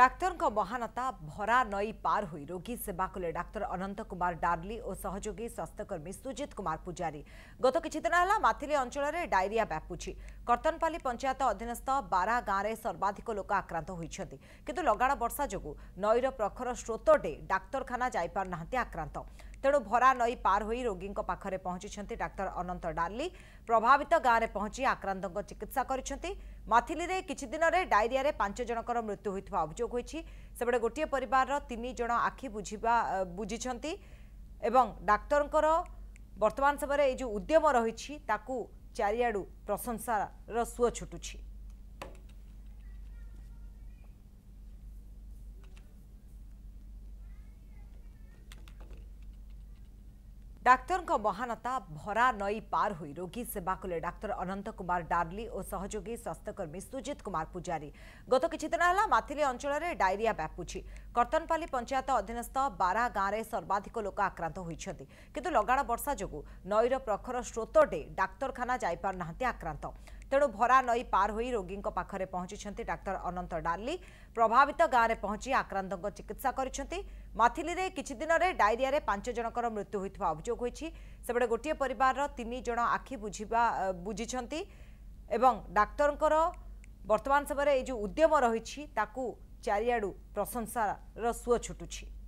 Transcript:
ডাক্তরঙ্ক মহানতা ভরা নই পার হয়ে রোগী সেবা কলে ডাক্তার অনন্ত কুমার ডার্লি ও সহযোগী স্বাস্থ্যকর্মী সুজিত কুমার পূজারী গত কিছুদিন হল মাথিলি অঞ্চলের ডায়রিয়া ব্যাপুছি କର୍ତ୍ତନପାଲି ପଞ୍ଚାୟତ ଅଧୀନସ୍ଥ ବାରା ଗାଁରେ ସର୍ବାଧିକ ଲୋକ ଆକ୍ରାନ୍ତ ହୋଇଛନ୍ତି କିନ୍ତୁ ଲଗାଣ ବର୍ଷା ଯୋଗୁଁ ନଈର ପ୍ରଖର ସ୍ରୋତଟେ ଡାକ୍ତରଖାନା ଯାଇପାରୁନାହାନ୍ତି ଆକ୍ରାନ୍ତ ତେଣୁ ଭରା ନଈ ପାର ହୋଇ ରୋଗୀଙ୍କ ପାଖରେ ପହଞ୍ଚିଛନ୍ତି ଡାକ୍ତର ଅନନ୍ତ ଡାଲି ପ୍ରଭାବିତ ଗାଁରେ ପହଞ୍ଚି ଆକ୍ରାନ୍ତଙ୍କ ଚିକିତ୍ସା କରିଛନ୍ତି ମାଥିଲିରେ କିଛି ଦିନରେ ଡାଇରିଆରେ ପାଞ୍ଚ ଜଣଙ୍କର ମୃତ୍ୟୁ ହୋଇଥିବା ଅଭିଯୋଗ ହୋଇଛି ସେପଟେ ଗୋଟିଏ ପରିବାରର ତିନି ଜଣ ଆଖି ବୁଝିବା ବୁଝିଛନ୍ତି ଏବଂ ଡାକ୍ତରଙ୍କର ବର୍ତ୍ତମାନ ସମୟରେ ଏଇ ଯେଉଁ ଉଦ୍ୟମ ରହିଛି ତାକୁ ଚାରିଆଡ଼ୁ ପ୍ରଶଂସାର ସୁଅ ଛୁଟୁଛି ଡାକ୍ତରଙ୍କ ମହାନତା ଭରା ନଈ ପାର ହୋଇ ରୋଗୀ ସେବା କଲେ ଡାକ୍ତର ଅନନ୍ତ କୁମାର ଡାର୍ଲି ଓ ସହଯୋଗୀ ସ୍ୱାସ୍ଥ୍ୟକର୍ମୀ ସୁଜିତ କୁମାର ପୂଜାରୀ ଗତ କିଛିଦିନ ହେଲା ମାଥିଲି ଅଞ୍ଚଳରେ ଡାଇରିଆ ବ୍ୟାପୁଛି କର୍ତ୍ତନପାଲି ପଞ୍ଚାୟତ ଅଧୀନସ୍ଥ ବାରା ଗାଁରେ ସର୍ବାଧିକ ଲୋକ ଆକ୍ରାନ୍ତ ହୋଇଛନ୍ତି କିନ୍ତୁ ଲଗାଣ ବର୍ଷା ଯୋଗୁଁ ନଈର ପ୍ରଖର ସ୍ରୋତଟେ ଡାକ୍ତରଖାନା ଯାଇପାରୁନାହାନ୍ତି ଆକ୍ରାନ୍ତ ତେଣୁ ଭରା ନଈ ପାର ହୋଇ ରୋଗୀଙ୍କ ପାଖରେ ପହଞ୍ଚିଛନ୍ତି ଡାକ୍ତର ଅନନ୍ତ ଡାଲି ପ୍ରଭାବିତ ଗାଁରେ ପହଞ୍ଚି ଆକ୍ରାନ୍ତଙ୍କ ଚିକିତ୍ସା କରିଛନ୍ତି ମାଥିଲିରେ କିଛି ଦିନରେ ଡାଇରିଆରେ ପାଞ୍ଚ ଜଣଙ୍କର ମୃତ୍ୟୁ ହୋଇଥିବା ଅଭିଯୋଗ ହୋଇଛି ସେପଟେ ଗୋଟିଏ ପରିବାରର ତିନି ଜଣ ଆଖି ବୁଝିବା ବୁଝିଛନ୍ତି ଏବଂ ଡାକ୍ତରଙ୍କର ବର୍ତ୍ତମାନ ସମୟରେ ଏଇ ଯେଉଁ ଉଦ୍ୟମ ରହିଛି ତାକୁ ଚାରିଆଡ଼ୁ ପ୍ରଶଂସାର ସୁଅ ଛୁଟୁଛି